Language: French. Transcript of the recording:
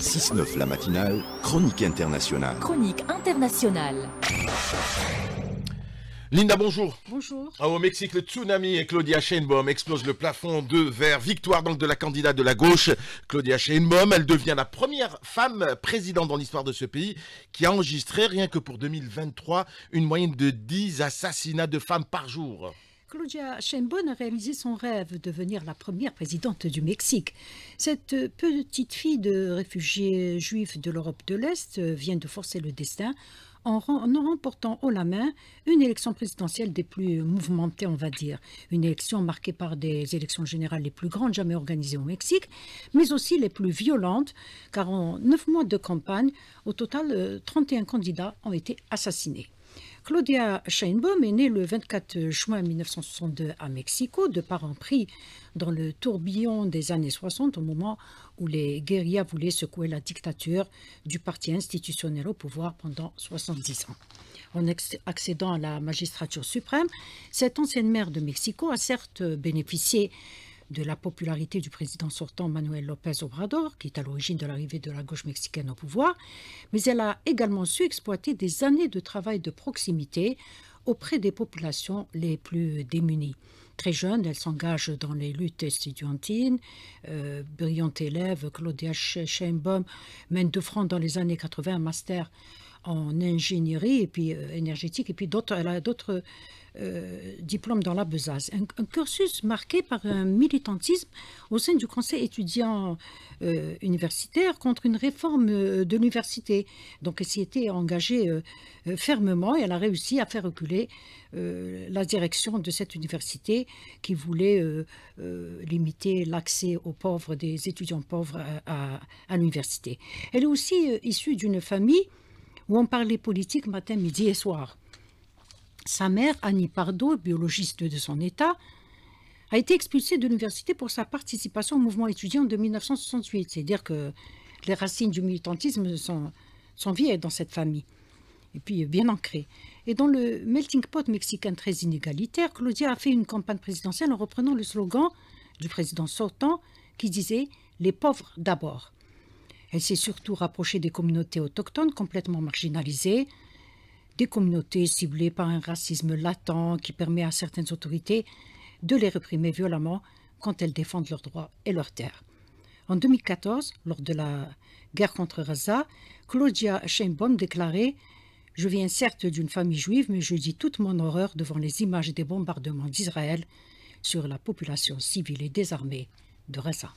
6-9 la matinale, chronique internationale. Chronique internationale. Linda, bonjour. Bonjour. Ah, au Mexique, le tsunami et Claudia Sheinbaum explosent le plafond de verre. Victoire donc de la candidate de la gauche, Claudia Sheinbaum. Elle devient la première femme présidente dans l'histoire de ce pays qui a enregistré, rien que pour 2023, une moyenne de 10 assassinats de femmes par jour. Claudia Sheinbaum a réalisé son rêve, de devenir la première présidente du Mexique. Cette petite fille de réfugiés juifs de l'Europe de l'Est vient de forcer le destin en, remportant haut la main une élection présidentielle des plus mouvementées, on va dire. Une élection marquée par des élections générales les plus grandes jamais organisées au Mexique, mais aussi les plus violentes, car en neuf mois de campagne, au total, 31 euh, candidats ont été assassinés. Claudia Scheinbaum est née le 24 juin 1962 à Mexico, de parents pris dans le tourbillon des années 60, au moment où les guérillas voulaient secouer la dictature du parti institutionnel au pouvoir pendant 70 ans. En accédant à la magistrature suprême, cette ancienne maire de Mexico a certes bénéficié de la popularité du président sortant Manuel López Obrador, qui est à l'origine de l'arrivée de la gauche mexicaine au pouvoir, mais elle a également su exploiter des années de travail de proximité auprès des populations les plus démunies. Très jeune, elle s'engage dans les luttes estudiantines. Euh, brillante élève, Claudia Sheinbaum mène de front dans les années 80 un master en ingénierie et puis euh, énergétique. Et puis elle a d'autres euh, diplôme dans la besace. Un, cursus marqué par un militantisme au sein du conseil étudiant euh, universitaire contre une réforme euh, de l'université. Donc elle s'y était engagée fermement et elle a réussi à faire reculer la direction de cette université qui voulait limiter l'accès aux pauvres, des étudiants pauvres à l'université. Elle est aussi issue d'une famille où on parlait politique matin, midi et soir. Sa mère, Annie Pardo, biologiste de son État, a été expulsée de l'université pour sa participation au mouvement étudiant de 1968. C'est-à-dire que les racines du militantisme sont, sont vieilles dans cette famille, et puis bien ancrées. Et dans le melting pot mexicain très inégalitaire, Claudia a fait une campagne présidentielle en reprenant le slogan du président sortant qui disait « les pauvres d'abord ». Elle s'est surtout rapprochée des communautés autochtones complètement marginalisées, des communautés ciblées par un racisme latent qui permet à certaines autorités de les réprimer violemment quand elles défendent leurs droits et leurs terres. En 2014, lors de la guerre contre Gaza, Claudia Sheinbaum déclarait « Je viens certes d'une famille juive, mais je dis toute mon horreur devant les images des bombardements d'Israël sur la population civile et désarmée de Gaza. »